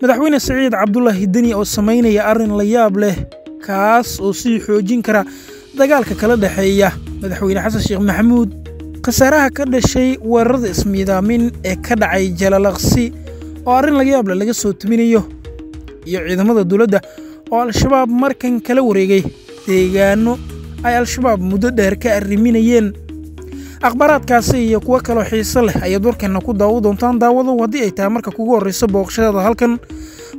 madaxweyne saciid cabdulaahi deni oo samaynaya arrin la yaab leh kaas oo sii xoojin kara dagaalka kala dhexeeya madaxweyne xasan sheekh maxamuud khasaaraha ka dhashay weerarada ismiidaamin ee ka dhacay jalalaqsi oo arrin laga leh laga soo tuminayo iyo ciidamada dowladda oo al-shabaab markan kala wareegay deegaano ay al-shabaab muddo dheer ka arriminayeen akhbaaraadkaasi iyo kuwo kaloo xiiso leh ayaad warkeenna ku daawo doontaan daawadow haddii ay tahay marka kugu horraysa booqashadaada halkan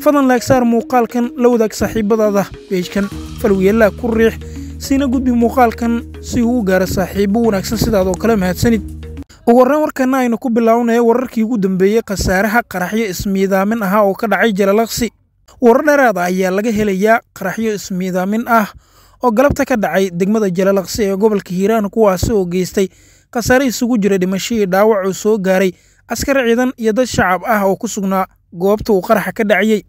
fadan laagsaar muuqaalkan la wadaag saaxiibbadaada beejkan falwiyallaa ku riix siina gudbi muuqaalkan si uu u gaaro saaxiibbo wanaagsan sidaad oo kale mahadsanid ugu horreyn warkanna aynu ku bilaabnaya wararkii ugu dambeeyey khasaaraha qaraxyo ismiidaamin ahaa oo ka dhacay jalalaqsi warar dheeraada ah ayaa laga helayaa qaraxyo ismiidaamin ah oo galabta ka dhacay degmada jalalaqsi ee gobolka hiiraan kuwaasi oo geystay khasare isugu jira dhimashadii dhaawacuu soo gaaray askar ciidan iyo dad shacab ah oo ku sugnaa goobta uu qaraxa ka dhaciyey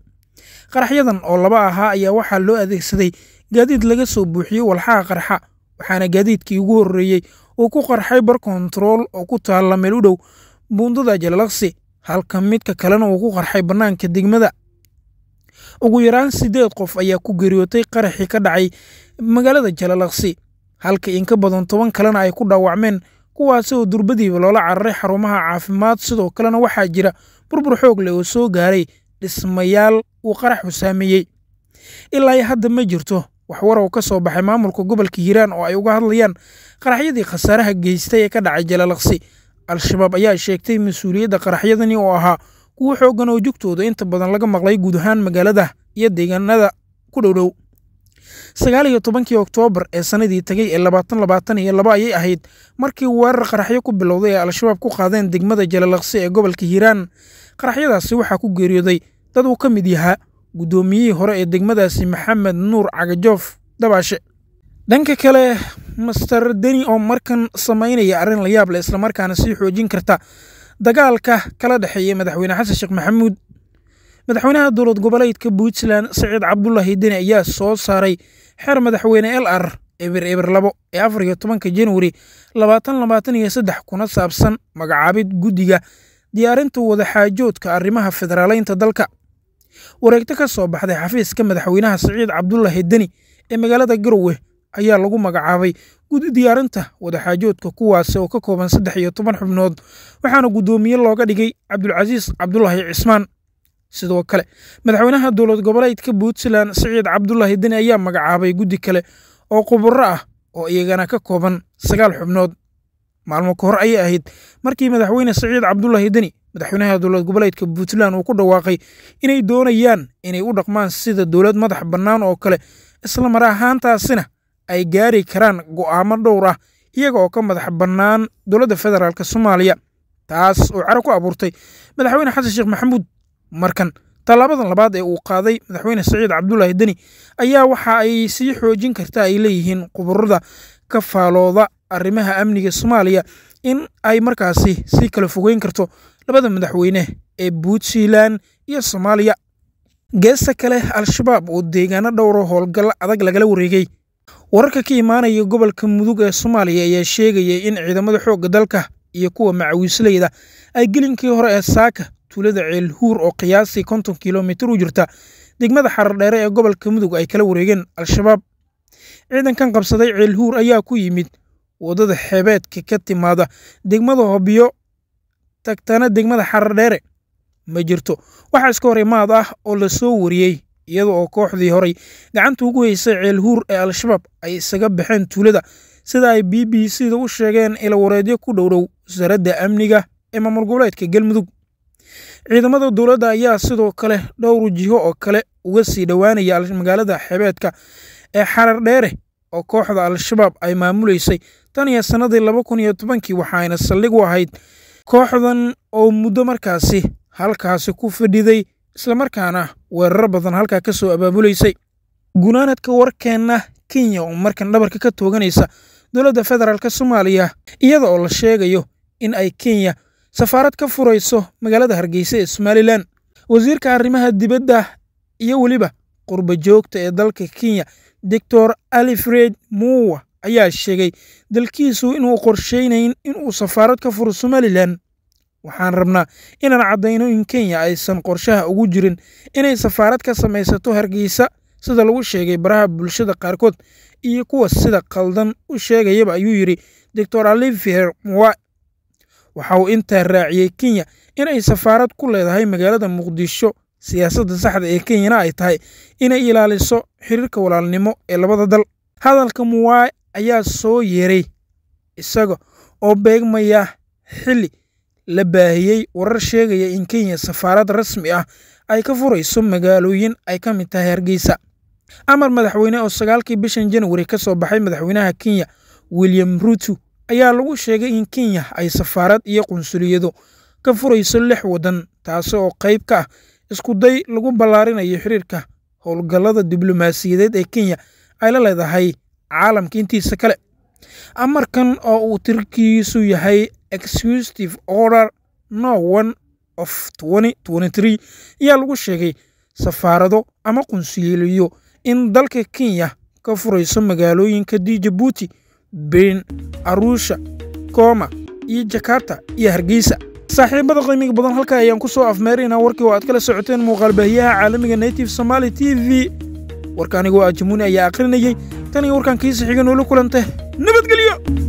qaraxyadan oo laba ahaa ayaa waxaa loo adeegsaday gaadiid laga soo buuxiyey walxaha qarxa waxaana gaadiidkii ugu horreeyey uu ku qarxay bar kontarool oo ku taalla meel u dhow buundada jalalaqsi halka midka kalena uu ku qarxay bannaanka degmada ugu yaraan siddeed qof ayaa ku geeriyootay qaraxii ka dhacay magaalada jalalaqsi halka in ka badan toban kalena ay ku dhaawacmeen kuwaasi oo durbadiiba loola cararay xarumaha caafimaad sidoo kalena waxaa jira burbur xoog leh oo soo gaaray dhismayaal uu qaraxu saameeyey ilaa hadda ma jirto wax war ka soo baxay maamulka gobolka hiiraan oo ay uga hadlayaan qaraxyadii khasaaraha geystay ee ka dhacay jalalaqsi al-shabaab ayaa sheegtay mas-uuliyadda qaraxyadani oo ahaa kuwo xooggan oo jugtooda inta badan laga maqlay guud ahaan magaalada iyo deegaanada ku dhowdhow sagaal iyo tobankii oktoobar ee sannadii tegey ee labaatan labaatan iyo laba ayay ahayd markii weerar qaraxyo ku bilowday ee al-shabaab ku qaadeen degmada jalalaqsi ee gobolka hiiraan qaraxyadaasi waxaa ku geeriyooday dad uu ka mid yahaa guddoomiyihii hore ee degmadaasi maxamed nuur cagajoof dabaashe dhanka kale master deni oo markan samaynaya arrin la yaab leh islamarkaana sii xoojin karta dagaalka kala dhexeeya madaxweyne xasan sheekh maxamuud madaxweynaha dowlad goboleedka puntland siciid cabdulahi deni ayaa soo saaray xeer madaxweyne l r eber eber labo ee afar iyo tobanka januari labaatan labaatan iyo saddex kuna saabsan magacaabid guddiga diyaarinta wadaxaajoodka arrimaha federaaleynta dalka wareegto ka soo baxday xafiiska madaxweynaha siciid cabdulahi deni ee magaalada garowe ayaa lagu magacaabay gudi diyaarinta wadaxaajoodka kuwaasi oo ka kooban saddex iyo toban xubnood waxaana guddoomiye looga dhigay cabdulcasiis cabdulaahi cismaan sidoo kale madaxweynaha dowlad goboleedka puntland siciid cabdulahi deni ayaa magacaabay guddi kale oo khubaro ah oo iyagana ka kooban sagaal xubnood maalmo ka hor ayay ahayd markii madaxweyne siciid cabdulaahi deni madaxweynaha dowlad goboleedka puntland uu ku dhawaaqay inay doonayaan inay u dhaqmaan sida dowlad madax bannaan oo kale isla mar ahaantaasina ay gaari karaan go'aamo dhowr ah iyaga oo ka madax bannaan dowladda federaalk soomaaliya taas uu caro ku abuurtay madaxweyne xasan sheekh maxamuud markan tallaabadan labaad ee uu qaaday madaxweyne saciid cabdulaahi deni ayaa waxa ay sii xoojin kartaa ay leeyihiin khuburada ka faalooda arrimaha amniga soomaaliya in ay markaasi sii kala fogeyn karto labada madaxweyne ee puntland iyo soomaaliya geesta kale al-shabaab oo deegaano dhowro ah howlgallo adag lagala wareegay wararka ka imaanaya gobolka mudug ee soomaaliya ayaa sheegaya in ciidamada xoogga dalka iyo kuwa macawiisleyda ay gelinkii hore ee saaka tuulada huur oo qiyaasii konton kilomitr u jirta degmada xarardheere ee gobolka mudug ay kala wareegeen al-shabaab ciidankan qabsaday ceel huur ayaa ku yimid wadada xebeedka ka timaada degmada hobyo tagtana degmada xarardheere ma jirto waxaa iska hor imaad ah oo lasoo wariyey iyada oo kooxdii horay gacanta ugu haysay huur ee al-shabaab ay isaga baxeen tuulada sida ay b b c da u sheegeen ila wareedyo ku dhowdhow wasaaradda amniga ee maamul goboleedka galmudug ciidamada dowladda ayaa sidoo kale dhowr jiho oo kale uga sii dhowaanaya magaalada xebeedka ee xarar dheere oo kooxda al-shabaab ay maamulaysay tan iyo sannadii laba kun iyo tobankii waxaayna saldhig u ahayd kooxdan oo muddo markaasi halkaasi ku fadhiday islamarkaana weeraro badan halkaa ka soo abaabulaysay gunaanadka warkeenna kenya oo markan dhabarka ka tooganaysa dowladda federaalk soomaaliya iyada oo la sheegayo in ay kenya safaarad ka furayso magaalada hargeysa ee somalilan wasiirka arrimaha dibadda iyo weliba qurba joogta ee dalka kenya doctor alifred muwa ayaa sheegay dalkiisu inuu qorsheynayn inuu safaarad ka furo somalilan waxaan rabnaa inaan caddayno in kenya aysan qorshaha ugu jirin inay safaarad ka samaysato hargeysa sida lagu sheegay baraha bulshada qaarkood iyo kuwa sida khaldan u sheegayaba ayuu yidhi doctor alifer muwa waxa uu intaa raaciyey kenya inay safaarad ku leedahay magaalada muqdisho siyaasadda saxda ee kenyana ay tahay inay ilaaliso xiriirka walaalnimo ee labada dal hadalka muwaay ayaa soo yeeray isaga oo beegmaya xili la baahiyey warar sheegaya in kenya safaarad rasmi ah ay ka furayso magaalooyin ay ka mid tahay hargeysa amar madaxweyne oo sagaalkii bishan januwari ka soo baxay madaxweynaha kenya william ruutu ayaa lagu sheegay in kenya ay safaarad iyo qunsuliyado ka furayso lix waddan taasi oo qayb ka ah iskuday lagu ballaarinayo xiriirka howlgallada diblomaasiyadeed ee kenya ay la leedahay caalamka intiisa kale amarkan oo uu tirkiisu yahay executive order no one of ayaa lagu sheegay safaarado ama qunsuliyo in dalka kenya ka furayso magaalooyinka djibuuti bayn arusha koma iyo jakarta iyo hargeysa saaxiibada qiimiga badan halka ayaan ku soo afmeeraynaa warkii oo aad kala socoteen muuqaal baahiyaha caalamiga native somaali t v warka aa ah jamuuni ayaa akhrinayey tan iyo warkaan kiisa xiga noola kulantay nabadgelyo